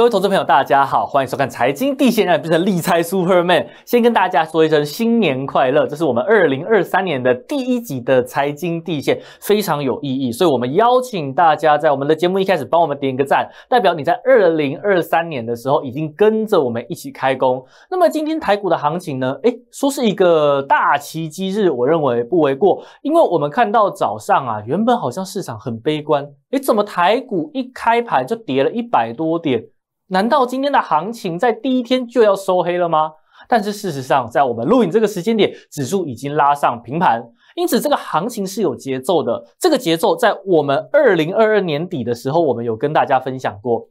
各位投资朋友，大家好，欢迎收看《财经地线》，让变成理财 Superman。先跟大家说一声新年快乐！这是我们二零二三年的第一集的财经地线，非常有意义。所以，我们邀请大家在我们的节目一开始帮我们点一个赞，代表你在二零二三年的时候已经跟着我们一起开工。那么，今天台股的行情呢？诶，说是一个大奇迹日，我认为不为过，因为我们看到早上啊，原本好像市场很悲观，诶，怎么台股一开盘就跌了一百多点？难道今天的行情在第一天就要收黑了吗？但是事实上，在我们录影这个时间点，指数已经拉上平盘，因此这个行情是有节奏的。这个节奏在我们二零二二年底的时候，我们有跟大家分享过。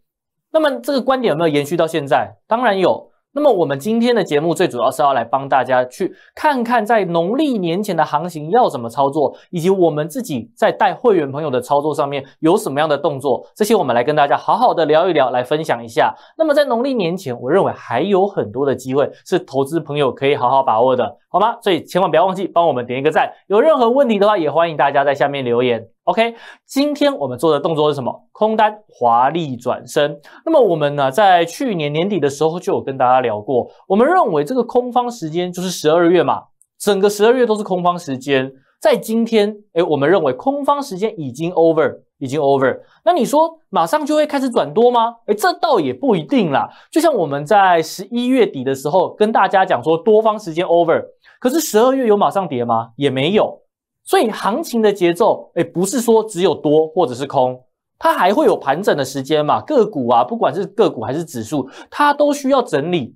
那么这个观点有没有延续到现在？当然有。那么我们今天的节目最主要是要来帮大家去看看，在农历年前的行情要怎么操作，以及我们自己在带会员朋友的操作上面有什么样的动作，这些我们来跟大家好好的聊一聊，来分享一下。那么在农历年前，我认为还有很多的机会是投资朋友可以好好把握的，好吗？所以千万不要忘记帮我们点一个赞。有任何问题的话，也欢迎大家在下面留言。OK，今天我们做的动作是什么？空单华丽转身。那么我们呢，在去年年底的时候就有跟大家聊过，我们认为这个空方时间就是十二月嘛，整个十二月都是空方时间。在今天，哎，我们认为空方时间已经 over，已经 over。那你说马上就会开始转多吗？哎，这倒也不一定啦。就像我们在十一月底的时候跟大家讲说，多方时间 over，可是十二月有马上跌吗？也没有。所以行情的节奏，哎，不是说只有多或者是空，它还会有盘整的时间嘛？个股啊，不管是个股还是指数，它都需要整理。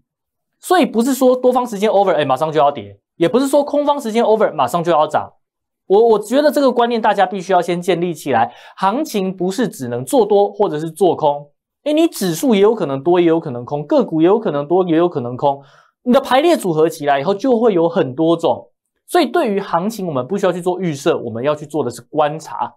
所以不是说多方时间 over，哎，马上就要跌；也不是说空方时间 over，马上就要涨。我我觉得这个观念大家必须要先建立起来，行情不是只能做多或者是做空，哎，你指数也有可能多，也有可能空；个股也有可能多，也有可能空。你的排列组合起来以后，就会有很多种。所以对于行情，我们不需要去做预设，我们要去做的是观察。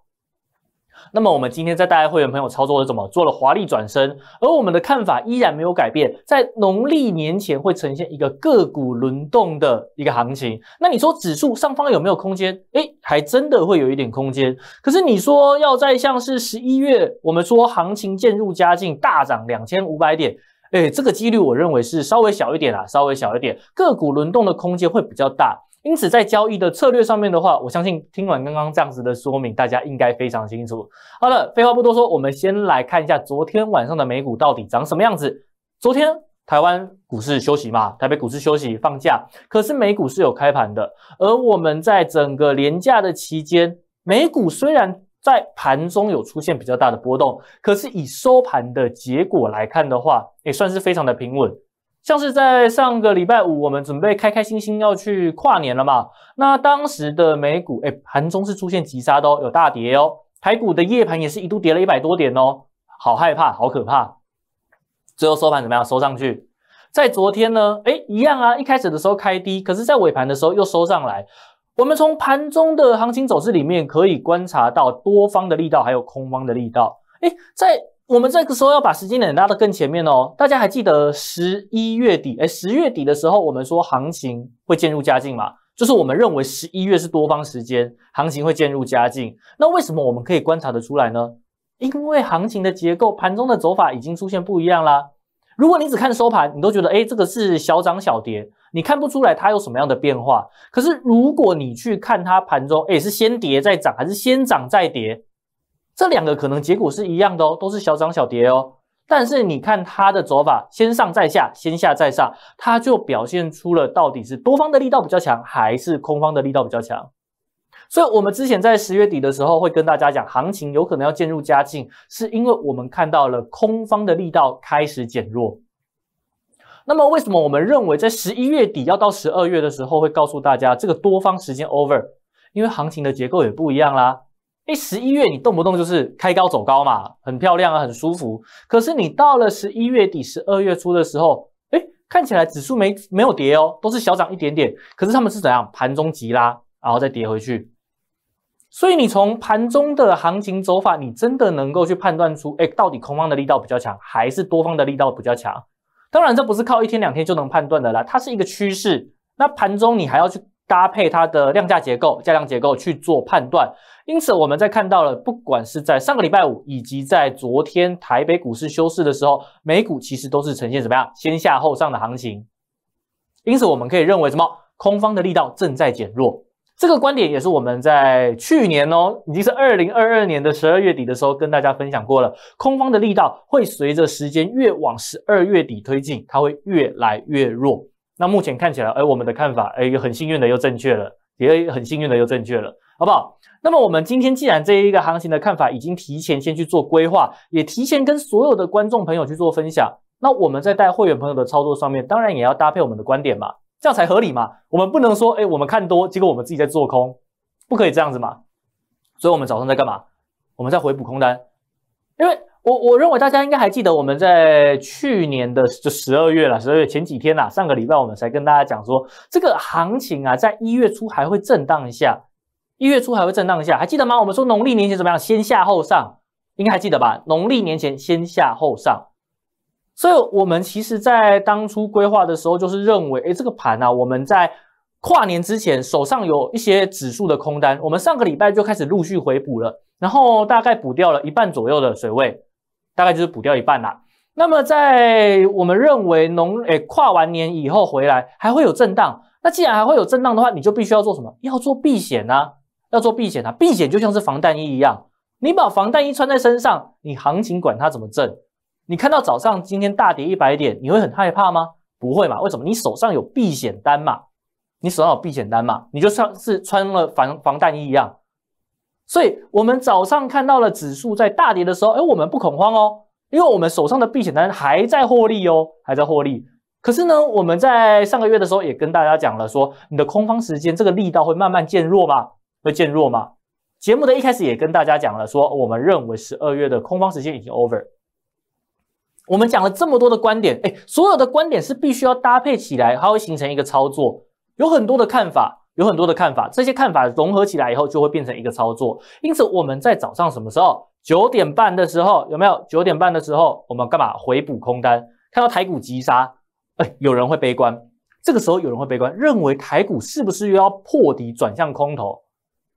那么我们今天在带会员朋友操作了怎么？做了华丽转身，而我们的看法依然没有改变，在农历年前会呈现一个个股轮动的一个行情。那你说指数上方有没有空间？哎，还真的会有一点空间。可是你说要在像是十一月，我们说行情渐入佳境，大涨两千五百点，哎，这个几率我认为是稍微小一点啊，稍微小一点，个股轮动的空间会比较大。因此，在交易的策略上面的话，我相信听完刚刚这样子的说明，大家应该非常清楚。好了，废话不多说，我们先来看一下昨天晚上的美股到底长什么样子。昨天台湾股市休息嘛，台北股市休息放假，可是美股是有开盘的。而我们在整个连假的期间，美股虽然在盘中有出现比较大的波动，可是以收盘的结果来看的话，也算是非常的平稳。像是在上个礼拜五，我们准备开开心心要去跨年了嘛？那当时的美股，哎，盘中是出现急杀的哦，有大跌哦。排股的夜盘也是一度跌了一百多点哦，好害怕，好可怕。最后收盘怎么样？收上去。在昨天呢，哎，一样啊，一开始的时候开低，可是，在尾盘的时候又收上来。我们从盘中的行情走势里面可以观察到多方的力道还有空方的力道，哎，在。我们这个时候要把时间点拉到更前面哦，大家还记得十一月底，哎，十月底的时候，我们说行情会渐入佳境嘛？就是我们认为十一月是多方时间，行情会渐入佳境。那为什么我们可以观察得出来呢？因为行情的结构，盘中的走法已经出现不一样啦。如果你只看收盘，你都觉得哎，这个是小涨小跌，你看不出来它有什么样的变化。可是如果你去看它盘中，哎，是先跌再涨，还是先涨再跌？这两个可能结果是一样的哦，都是小涨小跌哦。但是你看它的走法，先上再下，先下再上，它就表现出了到底是多方的力道比较强，还是空方的力道比较强。所以，我们之前在十月底的时候会跟大家讲，行情有可能要渐入佳境，是因为我们看到了空方的力道开始减弱。那么，为什么我们认为在十一月底要到十二月的时候会告诉大家这个多方时间 over？因为行情的结构也不一样啦。哎，十一月你动不动就是开高走高嘛，很漂亮啊，很舒服。可是你到了十一月底、十二月初的时候，哎，看起来指数没没有跌哦，都是小涨一点点。可是他们是怎样？盘中急拉，然后再跌回去。所以你从盘中的行情走法，你真的能够去判断出，哎，到底空方的力道比较强，还是多方的力道比较强？当然，这不是靠一天两天就能判断的啦，它是一个趋势。那盘中你还要去。搭配它的量价结构、价量结构去做判断，因此我们在看到了，不管是在上个礼拜五，以及在昨天台北股市休市的时候，美股其实都是呈现怎么样先下后上的行情。因此我们可以认为什么，空方的力道正在减弱。这个观点也是我们在去年哦，已经是二零二二年的十二月底的时候跟大家分享过了，空方的力道会随着时间越往十二月底推进，它会越来越弱。那目前看起来，哎，我们的看法，哎，很幸运的又正确了，也很幸运的又正确了，好不好？那么我们今天既然这一个行情的看法已经提前先去做规划，也提前跟所有的观众朋友去做分享，那我们在带会员朋友的操作上面，当然也要搭配我们的观点嘛，这样才合理嘛。我们不能说，哎，我们看多，结果我们自己在做空，不可以这样子嘛。所以，我们早上在干嘛？我们在回补空单，因为。我我认为大家应该还记得，我们在去年的就十二月了，十二月前几天呐，上个礼拜我们才跟大家讲说，这个行情啊，在一月初还会震荡一下，一月初还会震荡一下，还记得吗？我们说农历年前怎么样，先下后上，应该还记得吧？农历年前先下后上，所以我们其实在当初规划的时候，就是认为，哎，这个盘啊，我们在跨年之前手上有一些指数的空单，我们上个礼拜就开始陆续回补了，然后大概补掉了一半左右的水位。大概就是补掉一半啦。那么在我们认为农诶跨完年以后回来还会有震荡，那既然还会有震荡的话，你就必须要做什么？要做避险呐，要做避险呐。避险就像是防弹衣一样，你把防弹衣穿在身上，你行情管它怎么震。你看到早上今天大跌一百点，你会很害怕吗？不会嘛？为什么？你手上有避险单嘛，你手上有避险单嘛，你就像是穿了防防弹衣一样。所以我们早上看到了指数在大跌的时候，哎，我们不恐慌哦，因为我们手上的避险单还在获利哦，还在获利。可是呢，我们在上个月的时候也跟大家讲了，说你的空方时间这个力道会慢慢渐弱吗？会渐弱吗？节目的一开始也跟大家讲了，说我们认为十二月的空方时间已经 over。我们讲了这么多的观点，哎，所有的观点是必须要搭配起来，它会形成一个操作。有很多的看法。有很多的看法，这些看法融合起来以后就会变成一个操作。因此，我们在早上什么时候？九点半的时候有没有？九点半的时候，我们干嘛？回补空单，看到台股急杀，哎，有人会悲观。这个时候有人会悲观，认为台股是不是又要破底转向空头？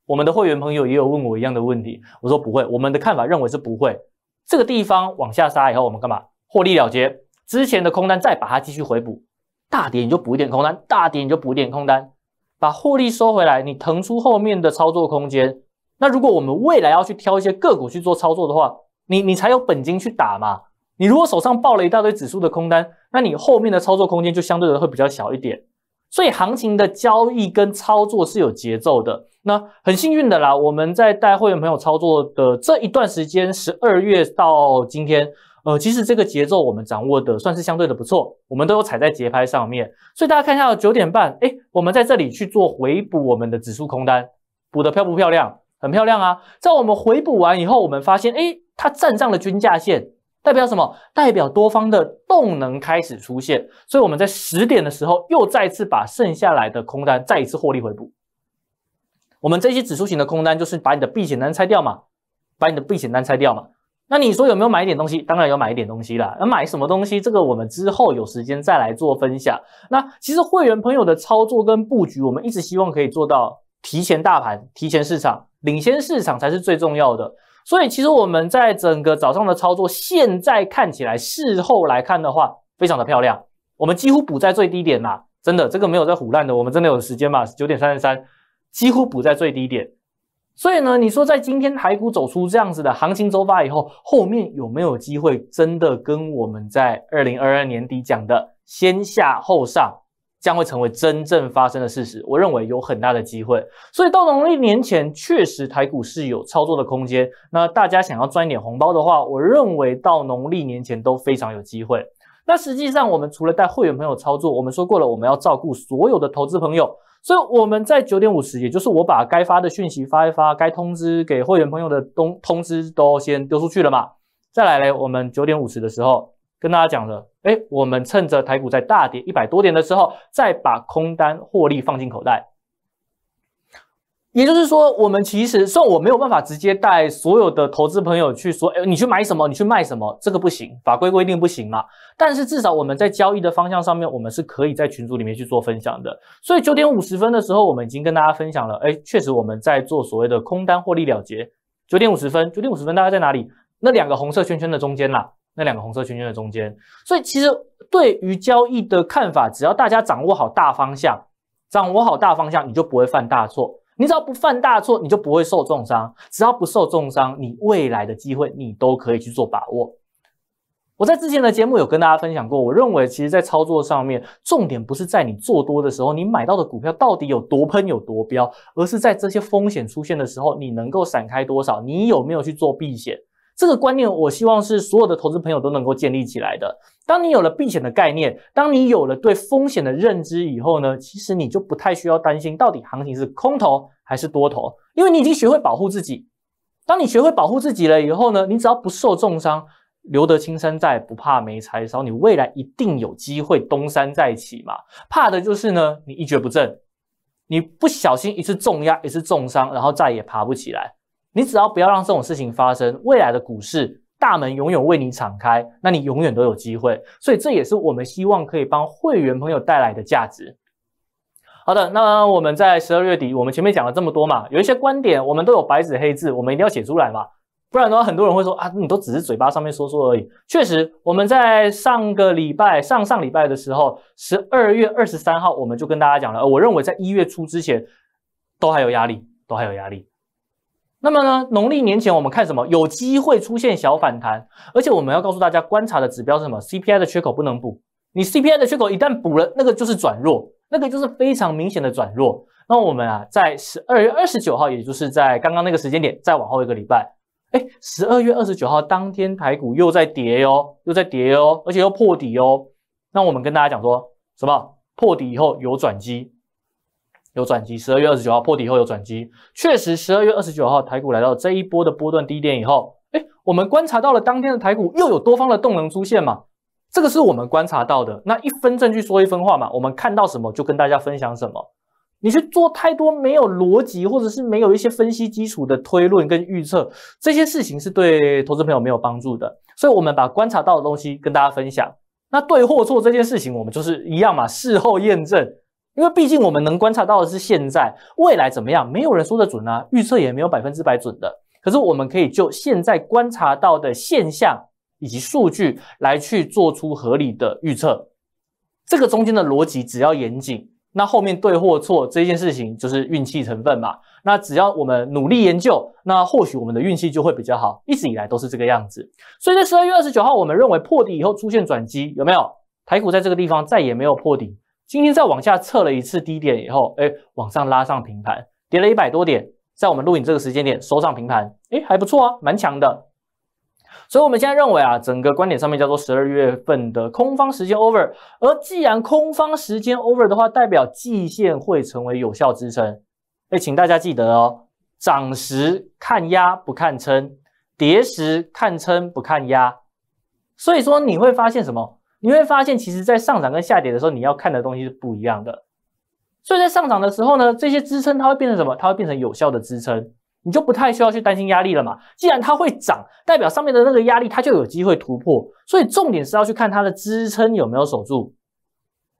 我们的会员朋友也有问我一样的问题，我说不会，我们的看法认为是不会。这个地方往下杀以后，我们干嘛？获利了结之前的空单，再把它继续回补。大跌你就补一点空单，大跌你就补一点空单。把获利收回来，你腾出后面的操作空间。那如果我们未来要去挑一些个股去做操作的话，你你才有本金去打嘛。你如果手上爆了一大堆指数的空单，那你后面的操作空间就相对的会比较小一点。所以行情的交易跟操作是有节奏的。那很幸运的啦，我们在带会员朋友操作的这一段时间，十二月到今天。呃，其实这个节奏我们掌握的算是相对的不错，我们都有踩在节拍上面。所以大家看一下九点半，哎，我们在这里去做回补我们的指数空单，补得漂不漂亮？很漂亮啊！在我们回补完以后，我们发现，哎，它站上了均价线，代表什么？代表多方的动能开始出现。所以我们在十点的时候又再次把剩下来的空单再一次获利回补。我们这些指数型的空单就是把你的避险单拆掉嘛，把你的避险单拆掉嘛。那你说有没有买一点东西？当然有买一点东西啦。那买什么东西？这个我们之后有时间再来做分享。那其实会员朋友的操作跟布局，我们一直希望可以做到提前大盘、提前市场、领先市场才是最重要的。所以其实我们在整个早上的操作，现在看起来事后来看的话，非常的漂亮。我们几乎补在最低点啦，真的这个没有在胡烂的，我们真的有时间嘛？九点三十三，几乎补在最低点。所以呢，你说在今天台股走出这样子的行情走法以后，后面有没有机会真的跟我们在二零二二年底讲的先下后上将会成为真正发生的事实？我认为有很大的机会。所以到农历年前，确实台股是有操作的空间。那大家想要赚一点红包的话，我认为到农历年前都非常有机会。那实际上我们除了带会员朋友操作，我们说过了，我们要照顾所有的投资朋友。所以我们在九点五十，也就是我把该发的讯息发一发，该通知给会员朋友的通通知都先丢出去了嘛。再来嘞，我们九点五十的时候跟大家讲了，哎，我们趁着台股在大跌一百多点的时候，再把空单获利放进口袋。也就是说，我们其实算我没有办法直接带所有的投资朋友去说，哎，你去买什么，你去卖什么，这个不行，法规规定不行嘛。但是至少我们在交易的方向上面，我们是可以在群组里面去做分享的。所以九点五十分的时候，我们已经跟大家分享了，哎，确实我们在做所谓的空单获利了结。九点五十分，九点五十分大概在哪里？那两个红色圈圈的中间啦，那两个红色圈圈的中间。所以其实对于交易的看法，只要大家掌握好大方向，掌握好大方向，你就不会犯大错。你只要不犯大错，你就不会受重伤；只要不受重伤，你未来的机会你都可以去做把握。我在之前的节目有跟大家分享过，我认为其实在操作上面，重点不是在你做多的时候，你买到的股票到底有多喷有多飙，而是在这些风险出现的时候，你能够闪开多少，你有没有去做避险。这个观念，我希望是所有的投资朋友都能够建立起来的。当你有了避险的概念，当你有了对风险的认知以后呢，其实你就不太需要担心到底行情是空头还是多头，因为你已经学会保护自己。当你学会保护自己了以后呢，你只要不受重伤，留得青山在，不怕没柴烧，你未来一定有机会东山再起嘛。怕的就是呢，你一蹶不振，你不小心一次重压，一次重伤，然后再也爬不起来。你只要不要让这种事情发生，未来的股市大门永远为你敞开，那你永远都有机会。所以这也是我们希望可以帮会员朋友带来的价值。好的，那我们在十二月底，我们前面讲了这么多嘛，有一些观点我们都有白纸黑字，我们一定要写出来嘛，不然的话，很多人会说啊，你都只是嘴巴上面说说而已。确实，我们在上个礼拜、上上礼拜的时候，十二月二十三号，我们就跟大家讲了，我认为在一月初之前都还有压力，都还有压力。那么呢，农历年前我们看什么？有机会出现小反弹，而且我们要告诉大家观察的指标是什么？CPI 的缺口不能补，你 CPI 的缺口一旦补了，那个就是转弱，那个就是非常明显的转弱。那我们啊，在十二月二十九号，也就是在刚刚那个时间点，再往后一个礼拜，哎，十二月二十九号当天，台股又在跌哦，又在跌哦，而且又破底哦。那我们跟大家讲说什么？破底以后有转机。有转机，十二月二十九号破底后有转机，确实，十二月二十九号台股来到这一波的波段低点以后，哎，我们观察到了当天的台股又有多方的动能出现嘛，这个是我们观察到的。那一分证据说一分话嘛，我们看到什么就跟大家分享什么。你去做太多没有逻辑或者是没有一些分析基础的推论跟预测，这些事情是对投资朋友没有帮助的。所以我们把观察到的东西跟大家分享。那对或错这件事情，我们就是一样嘛，事后验证。因为毕竟我们能观察到的是现在未来怎么样，没有人说的准啊，预测也没有百分之百准的。可是我们可以就现在观察到的现象以及数据来去做出合理的预测，这个中间的逻辑只要严谨，那后面对或错这件事情就是运气成分嘛。那只要我们努力研究，那或许我们的运气就会比较好。一直以来都是这个样子。所以，在十二月二十九号，我们认为破底以后出现转机，有没有？台股在这个地方再也没有破底。今天再往下测了一次低点以后，哎，往上拉上平盘，跌了一百多点，在我们录影这个时间点收上平盘，哎，还不错啊，蛮强的。所以，我们现在认为啊，整个观点上面叫做十二月份的空方时间 over，而既然空方时间 over 的话，代表季线会成为有效支撑。哎，请大家记得哦，涨时看压不看撑，跌时看撑不看压。所以说，你会发现什么？你会发现，其实，在上涨跟下跌的时候，你要看的东西是不一样的。所以在上涨的时候呢，这些支撑它会变成什么？它会变成有效的支撑，你就不太需要去担心压力了嘛。既然它会涨，代表上面的那个压力它就有机会突破。所以重点是要去看它的支撑有没有守住，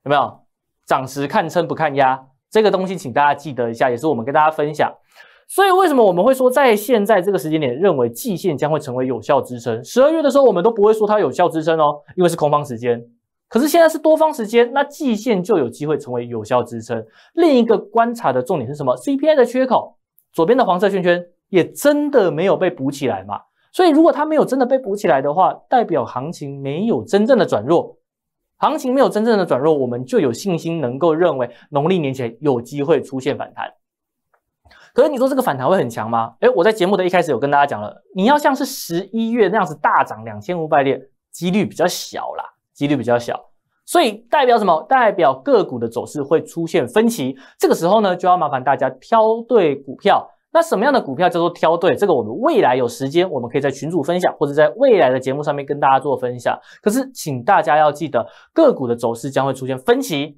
有没有涨时看撑不看压，这个东西请大家记得一下，也是我们跟大家分享。所以为什么我们会说在现在这个时间点认为季线将会成为有效支撑？十二月的时候我们都不会说它有效支撑哦，因为是空方时间。可是现在是多方时间，那季线就有机会成为有效支撑。另一个观察的重点是什么？CPI 的缺口，左边的黄色圈圈也真的没有被补起来嘛？所以如果它没有真的被补起来的话，代表行情没有真正的转弱。行情没有真正的转弱，我们就有信心能够认为农历年前有机会出现反弹。所以你说这个反弹会很强吗？哎，我在节目的一开始有跟大家讲了，你要像是十一月那样子大涨两千五百点，几率比较小啦，几率比较小。所以代表什么？代表个股的走势会出现分歧。这个时候呢，就要麻烦大家挑对股票。那什么样的股票叫做挑对？这个我们未来有时间，我们可以在群主分享，或者在未来的节目上面跟大家做分享。可是，请大家要记得，个股的走势将会出现分歧。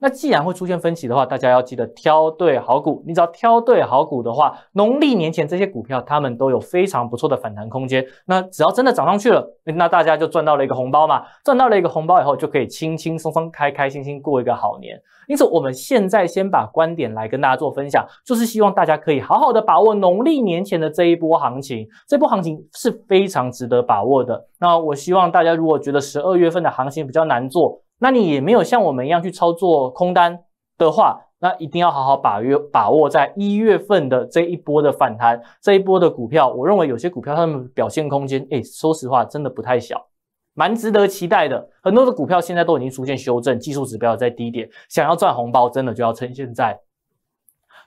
那既然会出现分歧的话，大家要记得挑对好股。你只要挑对好股的话，农历年前这些股票，它们都有非常不错的反弹空间。那只要真的涨上去了，那大家就赚到了一个红包嘛，赚到了一个红包以后，就可以轻轻松松、开开心心过一个好年。因此，我们现在先把观点来跟大家做分享，就是希望大家可以好好的把握农历年前的这一波行情，这波行情是非常值得把握的。那我希望大家如果觉得十二月份的行情比较难做。那你也没有像我们一样去操作空单的话，那一定要好好把握把握，在一月份的这一波的反弹，这一波的股票，我认为有些股票它们表现空间，哎，说实话真的不太小，蛮值得期待的。很多的股票现在都已经出现修正，技术指标在低点，想要赚红包，真的就要趁现在。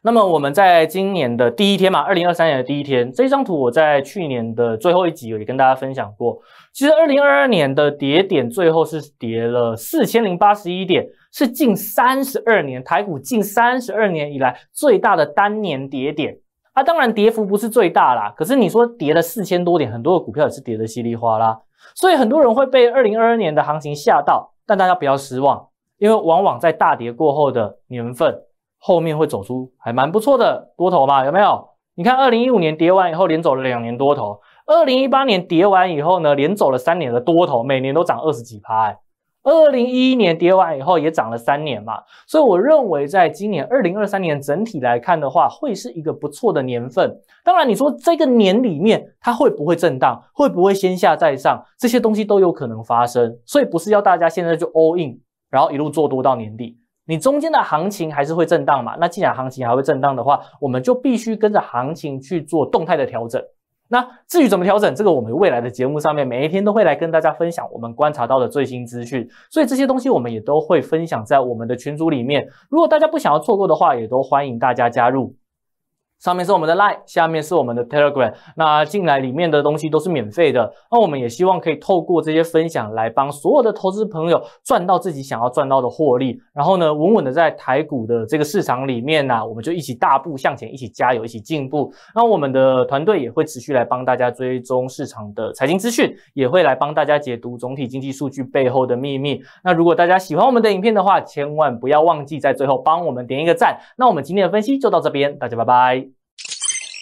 那么我们在今年的第一天嘛，二零二三年的第一天，这张图我在去年的最后一集也跟大家分享过。其实二零二二年的跌点最后是跌了四千零八十一点，是近三十二年台股近三十二年以来最大的单年跌点啊！当然跌幅不是最大啦，可是你说跌了四千多点，很多的股票也是跌得稀里哗啦，所以很多人会被二零二二年的行情吓到，但大家不要失望，因为往往在大跌过后的年份。后面会走出还蛮不错的多头嘛？有没有？你看，二零一五年跌完以后连走了两年多头，二零一八年跌完以后呢，连走了三年的多头，每年都涨二十几趴。哎，二零一一年跌完以后也涨了三年嘛。所以我认为，在今年二零二三年整体来看的话，会是一个不错的年份。当然，你说这个年里面它会不会震荡，会不会先下再上，这些东西都有可能发生。所以不是要大家现在就 all in，然后一路做多到年底。你中间的行情还是会震荡嘛？那既然行情还会震荡的话，我们就必须跟着行情去做动态的调整。那至于怎么调整，这个我们未来的节目上面每一天都会来跟大家分享我们观察到的最新资讯。所以这些东西我们也都会分享在我们的群组里面。如果大家不想要错过的话，也都欢迎大家加入。上面是我们的 Line，下面是我们的 Telegram。那进来里面的东西都是免费的。那我们也希望可以透过这些分享来帮所有的投资朋友赚到自己想要赚到的获利，然后呢，稳稳的在台股的这个市场里面呢，我们就一起大步向前，一起加油，一起进步。那我们的团队也会持续来帮大家追踪市场的财经资讯，也会来帮大家解读总体经济数据背后的秘密。那如果大家喜欢我们的影片的话，千万不要忘记在最后帮我们点一个赞。那我们今天的分析就到这边，大家拜拜。